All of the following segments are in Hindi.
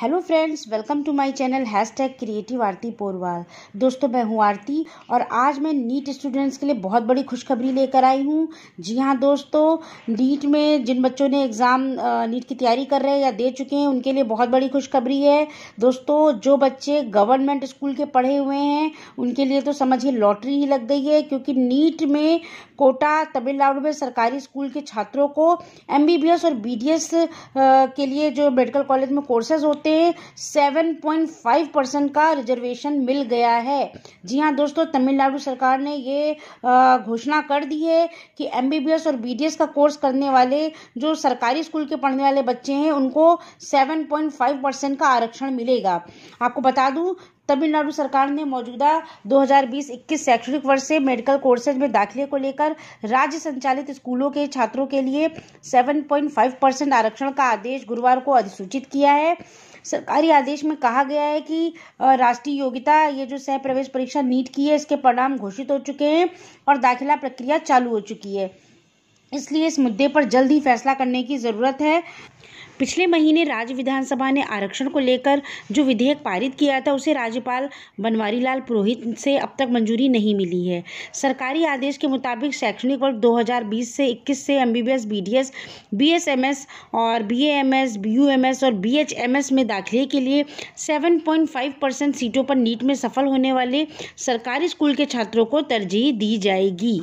hello friends welcome to my channel hashtag creative Aarti Porwal दोस्तों मैं हूँ आरती और आज मैं नीट स्टूडेंट्स के लिए बहुत बड़ी खुशखबरी लेकर आई हूँ जी हाँ दोस्तों नीट में जिन बच्चों ने एग्ज़ाम नीट की तैयारी कर रहे हैं या दे चुके हैं उनके लिए बहुत बड़ी खुशखबरी है दोस्तों जो बच्चे गवर्नमेंट स्कूल के पढ़े हुए हैं उनके लिए तो समझिए लॉटरी ही लग गई है क्योंकि नीट में कोटा तमिलनाडु में सरकारी स्कूल के छात्रों को एम और बी के लिए जो मेडिकल कॉलेज में कोर्सेज होते point seven point five percent का रिजर्वेशन मिल गया है जी हाँ दोस्तों तमिलनाडु सरकार ने ये घोषणा कर दी है कि एम और बी का कोर्स करने वाले जो सरकारी स्कूल के पढ़ने वाले बच्चे हैं उनको सेवन पॉइंट फाइव परसेंट का आरक्षण मिलेगा आपको बता दूँ तमिलनाडु सरकार ने मौजूदा 2020-21 शैक्षणिक वर्ष से मेडिकल कोर्सेज में दाखिले को लेकर राज्य संचालित स्कूलों के छात्रों के लिए 7.5 परसेंट आरक्षण का आदेश गुरुवार को अधिसूचित किया है सरकारी आदेश में कहा गया है कि राष्ट्रीय योग्यता ये जो सह प्रवेश परीक्षा नीट की है इसके परिणाम घोषित हो चुके हैं और दाखिला प्रक्रिया चालू हो चुकी है इसलिए इस मुद्दे पर जल्द ही फैसला करने की ज़रूरत है पिछले महीने राज्य विधानसभा ने आरक्षण को लेकर जो विधेयक पारित किया था उसे राज्यपाल बनवारीलाल पुरोहित से अब तक मंजूरी नहीं मिली है सरकारी आदेश के मुताबिक शैक्षणिक वर्ष 2020 से 21 से एम बी बीडीएस बीएसएमएस और बीएएमएस बीयूएमएस और बीएचएमएस में दाखिले के लिए 7.5 परसेंट सीटों पर नीट में सफल होने वाले सरकारी स्कूल के छात्रों को तरजीह दी जाएगी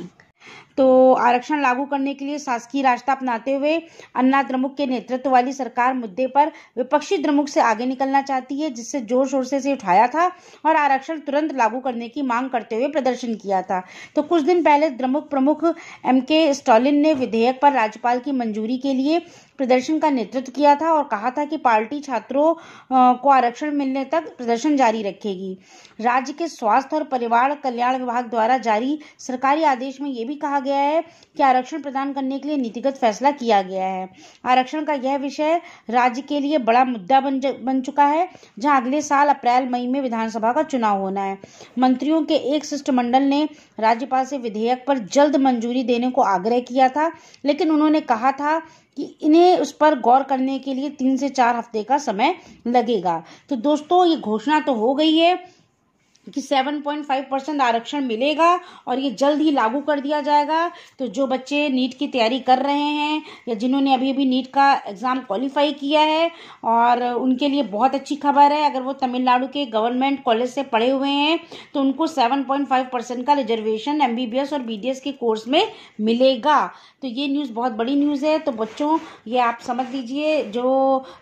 तो आरक्षण लागू करने के लिए शासकीय रास्ता अपनाते हुए अन्ना द्रमुख के नेतृत्व वाली सरकार मुद्दे पर विपक्षी द्रमुक से आगे निकलना चाहती है जिससे जोर शोर से उठाया था और आरक्षण तुरंत लागू करने की मांग करते हुए प्रदर्शन किया था तो कुछ दिन पहले द्रमुक प्रमुख एम के स्टालिन ने विधेयक पर राज्यपाल की मंजूरी के लिए प्रदर्शन का नेतृत्व किया था और कहा था कि पार्टी छात्रों को आरक्षण मिलने तक प्रदर्शन जारी रखेगी राज्य के स्वास्थ्य और परिवार कल्याण विभाग द्वारा जारी सरकारी आदेश में यह भी कहा गया है कि आरक्षण प्रदान करने के लिए नीतिगत फैसला किया गया है आरक्षण का यह विषय राज्य के लिए बड़ा मुद्दा बन, बन चुका है जहां अगले साल अप्रैल मई में विधानसभा का चुनाव होना है मंत्रियों के एक शिष्टमंडल ने राज्यपाल से विधेयक पर जल्द मंजूरी देने को आग्रह किया था लेकिन उन्होंने कहा था कि इन्हें उस पर गौर करने के लिए तीन से चार हफ्ते का समय लगेगा तो दोस्तों ये घोषणा तो हो गई है कि 7.5 परसेंट आरक्षण मिलेगा और ये जल्द ही लागू कर दिया जाएगा तो जो बच्चे नीट की तैयारी कर रहे हैं या जिन्होंने अभी अभी नीट का एग्ज़ाम क्वालिफाई किया है और उनके लिए बहुत अच्छी खबर है अगर वो तमिलनाडु के गवर्नमेंट कॉलेज से पढ़े हुए हैं तो उनको 7.5 परसेंट का रिजर्वेशन एम और बी के कोर्स में मिलेगा तो ये न्यूज़ बहुत बड़ी न्यूज़ है तो बच्चों ये आप समझ लीजिए जो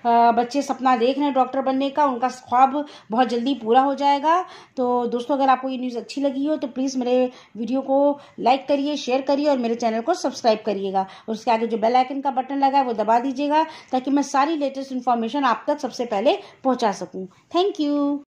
बच्चे सपना देख रहे हैं डॉक्टर बनने का उनका ख्वाब बहुत जल्दी पूरा हो जाएगा तो दोस्तों अगर आपको ये न्यूज़ अच्छी लगी हो तो प्लीज़ मेरे वीडियो को लाइक करिए शेयर करिए और मेरे चैनल को सब्सक्राइब करिएगा और उसके आगे जो बेल आइकन का बटन लगा है वो दबा दीजिएगा ताकि मैं सारी लेटेस्ट इन्फॉर्मेशन आप तक सबसे पहले पहुँचा सकूँ थैंक यू